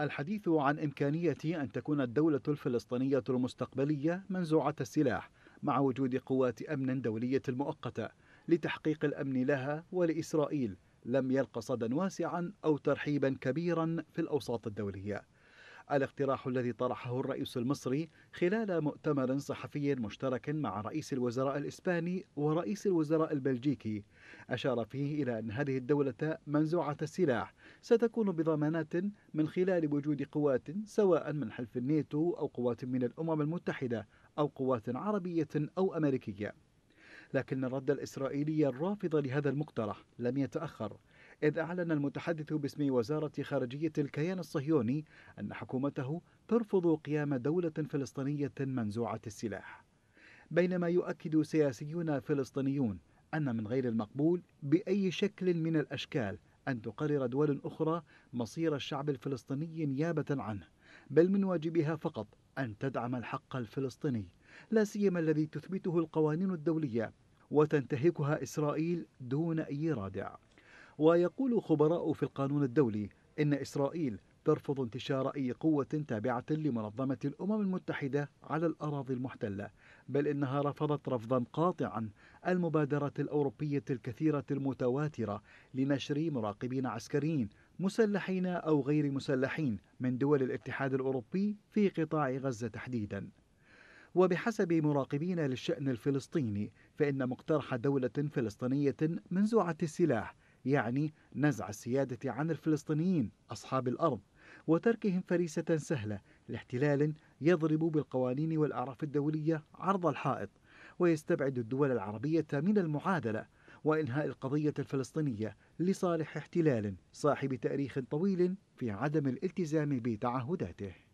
الحديث عن إمكانية أن تكون الدولة الفلسطينية المستقبلية منزوعة السلاح مع وجود قوات أمن دولية مؤقتة لتحقيق الأمن لها ولإسرائيل لم يلق صدى واسعا أو ترحيبا كبيرا في الأوساط الدولية الاقتراح الذي طرحه الرئيس المصري خلال مؤتمر صحفي مشترك مع رئيس الوزراء الإسباني ورئيس الوزراء البلجيكي أشار فيه إلى أن هذه الدولة منزوعة السلاح ستكون بضمانات من خلال وجود قوات سواء من حلف الناتو أو قوات من الأمم المتحدة أو قوات عربية أو أمريكية لكن الرد الإسرائيلي الرافض لهذا المقترح لم يتأخر إذ أعلن المتحدث باسم وزارة خارجية الكيان الصهيوني أن حكومته ترفض قيام دولة فلسطينية منزوعة السلاح بينما يؤكد سياسيون فلسطينيون أن من غير المقبول بأي شكل من الأشكال أن تقرر دول أخرى مصير الشعب الفلسطيني نيابة عنه بل من واجبها فقط أن تدعم الحق الفلسطيني لا سيما الذي تثبته القوانين الدولية وتنتهكها إسرائيل دون أي رادع ويقول خبراء في القانون الدولي إن إسرائيل ترفض انتشار أي قوة تابعة لمنظمة الأمم المتحدة على الأراضي المحتلة بل إنها رفضت رفضا قاطعا المبادرة الأوروبية الكثيرة المتواترة لنشر مراقبين عسكريين مسلحين أو غير مسلحين من دول الاتحاد الأوروبي في قطاع غزة تحديدا وبحسب مراقبين للشأن الفلسطيني فإن مقترح دولة فلسطينية منزوعة السلاح يعني نزع السيادة عن الفلسطينيين أصحاب الأرض وتركهم فريسة سهلة لاحتلال يضرب بالقوانين والأعراف الدولية عرض الحائط ويستبعد الدول العربية من المعادلة وإنهاء القضية الفلسطينية لصالح احتلال صاحب تاريخ طويل في عدم الالتزام بتعهداته